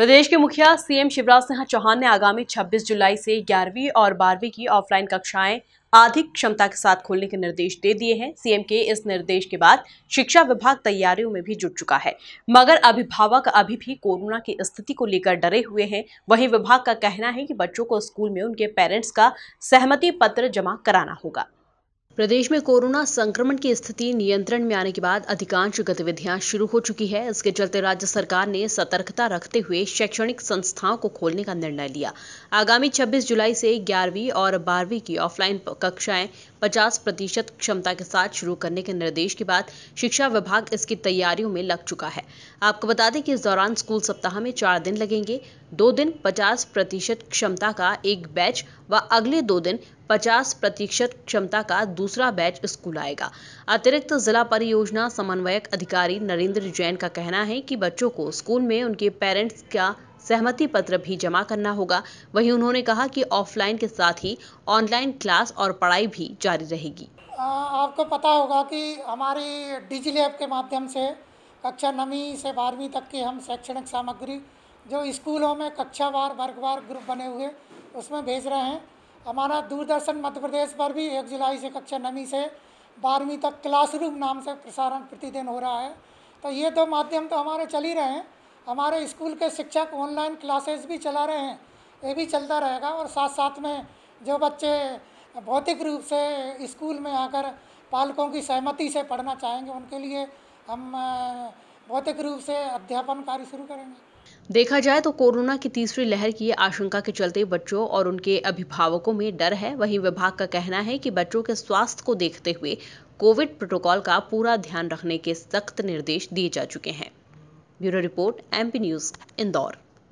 प्रदेश के मुखिया सीएम शिवराज सिंह चौहान ने आगामी 26 जुलाई से 11वीं और 12वीं की ऑफलाइन कक्षाएं अधिक क्षमता के साथ खोलने के निर्देश दे दिए हैं सीएम के इस निर्देश के बाद शिक्षा विभाग तैयारियों में भी जुट चुका है मगर अभिभावक अभी भी कोरोना की स्थिति को लेकर डरे हुए हैं वहीं विभाग का कहना है कि बच्चों को स्कूल में उनके पेरेंट्स का सहमति पत्र जमा कराना होगा प्रदेश में कोरोना संक्रमण की स्थिति नियंत्रण में आने के बाद अधिकांश गतिविधियां शुरू हो चुकी है इसके चलते राज्य सरकार ने सतर्कता रखते हुए शैक्षणिक संस्थाओं को खोलने का निर्णय लिया आगामी 26 जुलाई से ग्यारहवीं और बारहवीं की ऑफलाइन कक्षाएं 50 प्रतिशत क्षमता के साथ शुरू करने के निर्देश के बाद शिक्षा विभाग इसकी तैयारियों में लग चुका है आपको बता दें कि इस दौरान स्कूल सप्ताह में चार दिन लगेंगे दो दिन 50 प्रतिशत क्षमता का एक बैच व अगले दो दिन 50 प्रतिशत क्षमता का दूसरा बैच स्कूल आएगा अतिरिक्त जिला परियोजना समन्वयक अधिकारी नरेंद्र जैन का कहना है कि बच्चों को स्कूल में उनके पेरेंट्स का सहमति पत्र भी जमा करना होगा वहीं उन्होंने कहा कि ऑफलाइन के साथ ही ऑनलाइन क्लास और पढ़ाई भी जारी रहेगी आपको पता होगा कि हमारी डिजी लैब के माध्यम से कक्षा नवी से बारहवीं तक की हम शैक्षणिक सामग्री जो स्कूलों में कक्षावार वर्गवार ग्रुप बने हुए उसमें भेज रहे हैं हमारा दूरदर्शन मध्य प्रदेश पर भी एक जुलाई से कक्षा नवी से बारहवीं तक क्लासरूम नाम से प्रसारण प्रतिदिन हो रहा है तो ये दो माध्यम तो हमारे चल ही रहे हैं हमारे स्कूल के शिक्षक ऑनलाइन क्लासेस भी चला रहे हैं ये भी चलता रहेगा और साथ साथ में जो बच्चे भौतिक रूप से स्कूल में आकर पालकों की सहमति से पढ़ना चाहेंगे उनके लिए हम भौतिक रूप से अध्यापन कार्य शुरू करेंगे देखा जाए तो कोरोना की तीसरी लहर की आशंका के चलते बच्चों और उनके अभिभावकों में डर है वहीं विभाग का कहना है कि बच्चों के स्वास्थ्य को देखते हुए कोविड प्रोटोकॉल का पूरा ध्यान रखने के सख्त निर्देश दिए जा चुके हैं bureau report MP news Indore